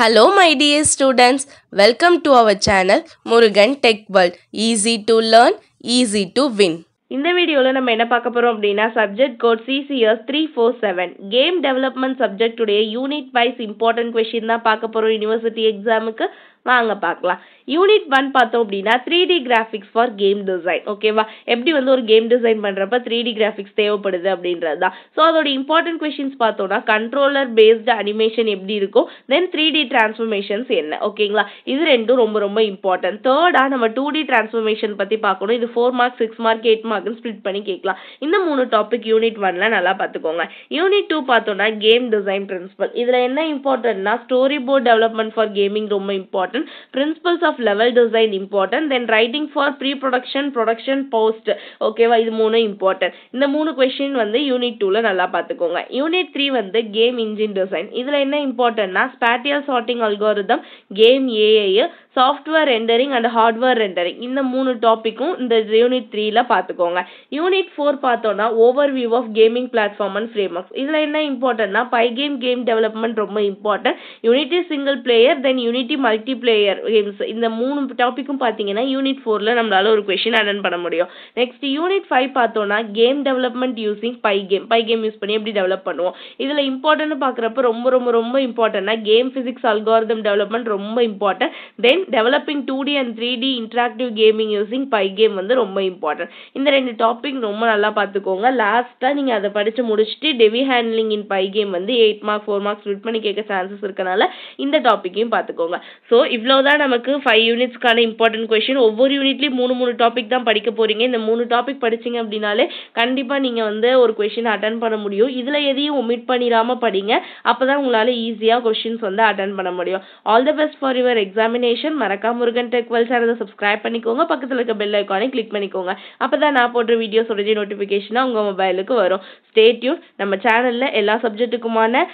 Hello my dear students welcome to our channel Murugan tech world easy to learn easy to win இந்த வீடியோவில் நம்ம என்ன பார்க்க போகிறோம் அப்படின்னா subject code CCS three four seven game development சப்ஜெக்டுடைய யூனிட் வைஸ் இம்பார்ட்டன்ட் கொஷின் தான் பார்க்க போகிறோம் யூனிவர்சிட்டி எக்ஸாமுக்கு வாங்க பார்க்கலாம் யூனிட் ஒன் பார்த்தோம் அப்படின்னா three D graphics for game design ஓகேவா எப்படி வந்து ஒரு கேம் டிசைன் பண்ணுறப்ப த்ரீ டி கிராஃபிக்ஸ் தேவைப்படுது அப்படின்றது தான் ஸோ அதோட இம்பார்ட்டன்ட் கொஷின்ஸ் பார்த்தோம்னா கண்ட்ரோலர் பேஸ்டு அனிமேஷன் எப்படி இருக்கும் தென் த்ரீ டி டிரான்ஸ்ஃபர்மேஷன்ஸ் என்ன ஓகேங்களா இது ரெண்டும் ரொம்ப ரொம்ப இம்பார்ட்டன்ட் தேர்டாக நம்ம டூ டி டிரான்ஸ்ஃபர்மேஷன் பற்றி பார்க்கணும் இது four mark six mark eight மார்க்னு ஸ்பிளிட் பண்ணி கேட்கலாம் இந்த மூணு டாபிக் யூனிட் ஒன்ல நல்லா பார்த்துக்கோங்க யூனிட் டூ பார்த்தோம்னா கேம் டிசைன் பிரின்சிபல் இதில் என்ன இம்பார்ட்டன்ட்னா storyboard development for gaming ரொம்ப important important. Principles of level design important. Then writing for pre production production, post. ஓகேவா இது மூணு இம்பார்ட்டன்ட் இந்த மூணு கொஷின் வந்து யூனிட் டூவில் நல்லா பார்த்துக்கோங்க யூனிட் த்ரீ வந்து கேம் இன்ஜின் டிசைன் இதில் என்ன இம்பார்ட்டன்ட்னா spatial sorting algorithm game AI software rendering and hardware rendering இந்த மூணு டாப்பிக்கும் இந்த யூனிட் த்ரீல பார்த்துக்கோங்க யூனிட் ஃபோர் பார்த்தோன்னா overview of gaming platform and framework இதில் என்ன இம்பார்ட்டன்ட்னா பை கேம் கேம் டெவலப்மெண்ட் ரொம்ப important unity single player then unity multiplayer games இந்த மூணு டாப்பிக்கும் பார்த்தீங்கன்னா யூனிட் ஃபோரில் நம்மளால ஒரு கொஷின் அட்டன் பண்ண முடியும் நெக்ஸ்ட் யூனிட் ஃபைவ் பார்த்தோன்னா game development using PyGame PyGame use பண்ணி எப்படி டெவலப் பண்ணுவோம் இதில் இம்பார்ட்டன்ட் பார்க்குறப்ப ரொம்ப ரொம்ப ரொம்ப இம்பார்ட்டன்ட்னா கேம் ஃபிசிக்ஸ் அல்காரிதம் டெவலப்மெண்ட் ரொம்ப important then developing two D and three D interactive gaming using PyGame வந்து ரொம்ப இம்பார்ட்டன்ட் இந்த ரெண்டு டாபிக் ரொம்ப நல்லா பார்த்துக்கோங்க லாஸ்ட்டாக நீங்கள் அதை படித்து முடிச்சுட்டு டெவி ஹேண்ட்லிங் இன் பை கேம் வந்து eight mark four marks split பண்ணி கேட்க சான்சஸ் இருக்கனால இந்த டாப்பிக்கையும் பார்த்துக்கோங்க ஸோ இவ்வளோ தான் நமக்கு ஃபைவ் யூனிட்ஸ்க்கான இம்பார்ட்டன்ட் கொஷின் ஒவ்வொரு யூனிட்லேயும் மூணு மூணு டாபிக் தான் படிக்க போகிறீங்க இந்த மூணு டாபிக் படிச்சிங்க அப்படின்னாலே கண்டிப்பாக நீங்கள் வந்து ஒரு கொஷின் அட்டன் பண்ண முடியும் இதில் எதையும் ஒமிட் பண்ணிடாமல் படிங்க அப்போ தான் உங்களால் ஈஸியாக கொஷின்ஸ் வந்து அட்டன் பண்ண முடியும் all the best for your examination மறக்காம முருகன் டெக் வெல் சேனலை சப்ஸ்கிரைப் பண்ணிக்கோங்க பக்கத்தில் இருக்க பெல் ஐக்கானே கிளிக் பண்ணிக்கோங்க அப்போ தான் நான் போடுற வீடியோஸோடைய நோட்டிஃபிகேஷனாக உங்கள் மொபைலுக்கு வரும் ஸ்டேட்யூன் நம்ம சேனலில் எல்லா சப்ஜெக்ட்டுக்குமான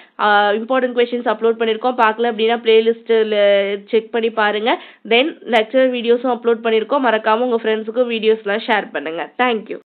இம்பார்ட்டன்ட் கொஷின்ஸ் அப்லோட் பண்ணியிருக்கோம் பார்க்கல அப்படின்னா பிளேலிஸ்ட்டில் செக் பண்ணி பாருங்கள் தென் லெக்சர் வீடியோஸும் அப்லோட் பண்ணியிருக்கோம் மறக்காமல் உங்கள் ஃப்ரெண்ட்ஸுக்கும் வீடியோஸ்லாம் ஷேர் பண்ணுங்கள் தேங்க்யூ